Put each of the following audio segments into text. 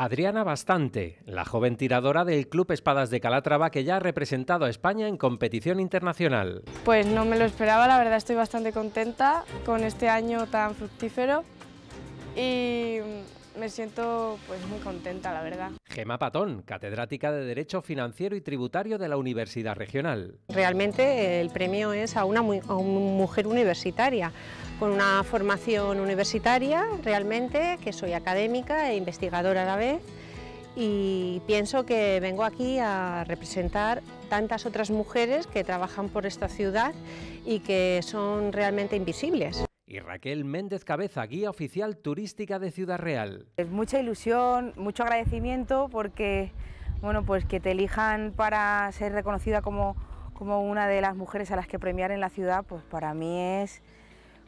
Adriana Bastante, la joven tiradora del Club Espadas de Calatrava que ya ha representado a España en competición internacional. Pues no me lo esperaba, la verdad estoy bastante contenta con este año tan fructífero y me siento pues muy contenta, la verdad. Gema Patón, catedrática de Derecho Financiero y Tributario de la Universidad Regional. Realmente el premio es a una, a una mujer universitaria, con una formación universitaria realmente, que soy académica e investigadora a la vez, y pienso que vengo aquí a representar tantas otras mujeres que trabajan por esta ciudad y que son realmente invisibles y Raquel Méndez Cabeza, guía oficial turística de Ciudad Real. Es mucha ilusión, mucho agradecimiento porque bueno, pues que te elijan para ser reconocida como, como una de las mujeres a las que premiar en la ciudad, pues para mí es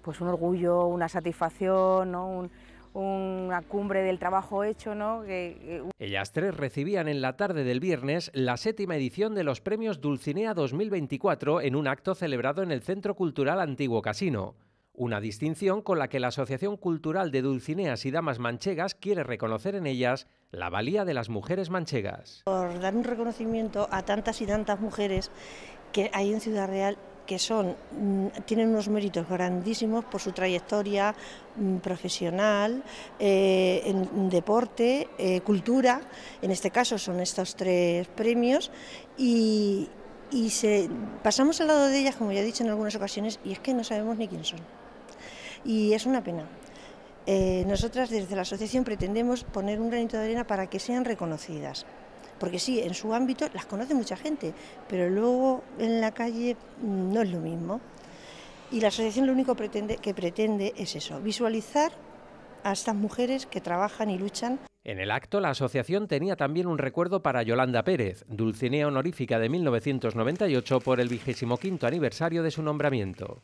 pues un orgullo, una satisfacción, ¿no? una cumbre del trabajo hecho. ¿no? Ellas tres recibían en la tarde del viernes la séptima edición de los premios Dulcinea 2024 en un acto celebrado en el Centro Cultural Antiguo Casino una distinción con la que la Asociación Cultural de Dulcineas y Damas Manchegas quiere reconocer en ellas la valía de las mujeres manchegas. Por dar un reconocimiento a tantas y tantas mujeres que hay en Ciudad Real que son, mm, tienen unos méritos grandísimos por su trayectoria mm, profesional, eh, en deporte, eh, cultura, en este caso son estos tres premios, y, se, pasamos al lado de ellas, como ya he dicho en algunas ocasiones, y es que no sabemos ni quiénes son y es una pena. Eh, nosotras desde la asociación pretendemos poner un granito de arena para que sean reconocidas, porque sí, en su ámbito las conoce mucha gente, pero luego en la calle mm, no es lo mismo. Y la asociación lo único que pretende es eso, visualizar a estas mujeres que trabajan y luchan. En el acto, la asociación tenía también un recuerdo para Yolanda Pérez, dulcinea honorífica de 1998 por el quinto aniversario de su nombramiento.